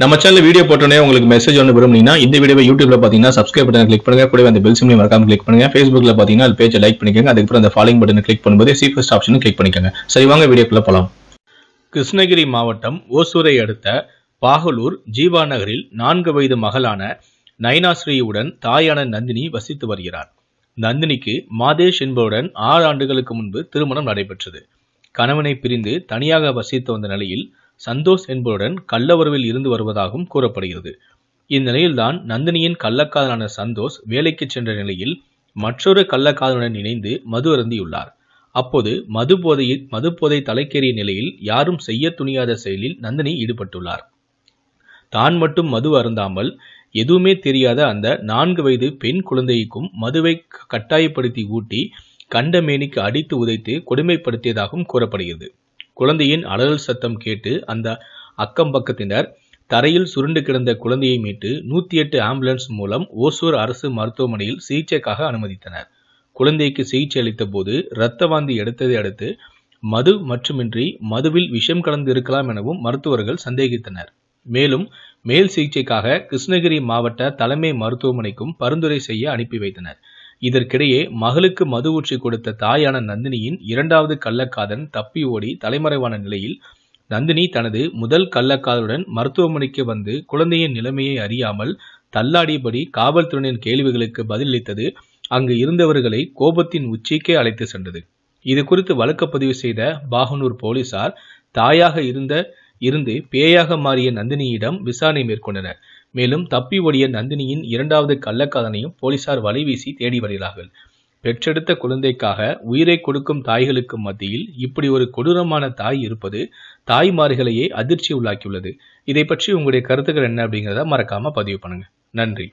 நம்ம channel video போட்டோன்னே உங்களுக்கு மெசேஜ் ஒன்று விரும்புனீங்கன்னா இந்த வீடியோ யூடியூப்ல பார்த்தீங்கன்னா சப்ஸ்கிரைப் பட்டன் கிளிக் பண்ணுங்க கூட அந்த பெல் சிம்லையும் மறக்காம கிளிக் பண்ணுங்க ஃபேஸ்புக்ல பார்த்தீங்கன்னா அது பேஜை லைக் பண்ணிக்கோங்க அதுக்கப்புறம் அந்த ஃபாலோயிங் பட்டன் கிளிக் பண்ணும்போது ஃபஸ்ட் ஆப்ஷன் கிளிக் பண்ணிக்கோங்க சரி வாங்க வீடியோக்குள்ள போகலாம் கிருஷ்ணகிரி மாவட்டம் ஓசூரை அடுத்த பாகலூர் ஜீவா நகரில் நான்கு வயது மகளான நயனாஸ்ரீயுடன் தாயான நந்தினி வசித்து வருகிறார் நந்தினிக்கு மாதேஷ் என்பவருடன் ஆறு ஆண்டுகளுக்கு முன்பு திருமணம் நடைபெற்றது கணவனை பிரிந்து தனியாக வசித்து வந்த நிலையில் சந்தோஷ் என்பவருடன் கள்ளவரவில் இருந்து வருவதாகவும் கூறப்படுகிறது இந்நிலையில்தான் நந்தினியின் கள்ளக்காதலான சந்தோஷ் வேலைக்கு சென்ற நிலையில் மற்றொரு கள்ளக்காதலுடன் இணைந்து மது அருந்தியுள்ளார் அப்போது மது போதையில் மது போதை தலைக்கேறிய நிலையில் யாரும் செய்ய துணியாத செயலில் நந்தினி ஈடுபட்டுள்ளார் தான் மட்டும் மது அருந்தாமல் எதுவுமே தெரியாத அந்த நான்கு வயது பெண் குழந்தைக்கும் மதுவை கட்டாயப்படுத்தி ஊட்டி கண்டமேனிக்கு அடித்து உதைத்து கொடுமைப்படுத்தியதாகவும் கூறப்படுகிறது குழந்தையின் அலறல் சத்தம் கேட்டு அந்த அக்கம் பக்கத்தினர் தரையில் சுருண்டு கிடந்த குழந்தையை மீட்டு நூற்றி எட்டு ஆம்புலன்ஸ் மூலம் ஓசூர் அரசு மருத்துவமனையில் சிகிச்சைக்காக அனுமதித்தனர் குழந்தைக்கு சிகிச்சை அளித்த போது இரத்த வாந்தி எடுத்ததை அடுத்து மது மட்டுமின்றி மதுவில் விஷம் கலந்து இருக்கலாம் எனவும் மருத்துவர்கள் சந்தேகித்தனர் மேலும் மேல் சிகிச்சைக்காக கிருஷ்ணகிரி மாவட்ட தலைமை மருத்துவமனைக்கும் பரிந்துரை செய்ய அனுப்பி வைத்தனர் இதற்கிடையே மகளுக்கு மது ஊற்றி கொடுத்த தாயான நந்தினியின் இரண்டாவது கள்ளக்காதன் தப்பி ஓடி தலைமறைவான நிலையில் நந்தினி தனது முதல் கள்ளக்காதலுடன் மருத்துவமனைக்கு வந்து குழந்தையின் நிலைமையை அறியாமல் தள்ளாடியபடி காவல்துறையின் கேள்விகளுக்கு பதிலளித்தது அங்கு இருந்தவர்களை கோபத்தின் உச்சிக்கே அழைத்து சென்றது இது குறித்து வழக்கு பதிவு செய்த பாகனூர் போலீசார் தாயாக இருந்த இருந்து பேயாக மாறிய நந்தினியிடம் விசாரணை மேற்கொண்டனர் மேலும் தப்பி ஓடிய நந்தினியின் இரண்டாவது கள்ளக்காதனையும் போலீசார் வலைவீசி தேடி வருகிறார்கள் பெற்றெடுத்த குழந்தைக்காக உயிரை கொடுக்கும் தாய்களுக்கு மத்தியில் இப்படி ஒரு கொடூரமான தாய் இருப்பது தாய்மார்களையே அதிர்ச்சி உள்ளாக்கியுள்ளது இதை பற்றி உங்களுடைய கருத்துக்கள் என்ன அப்படிங்கிறத மறக்காம பதிவு பண்ணுங்க நன்றி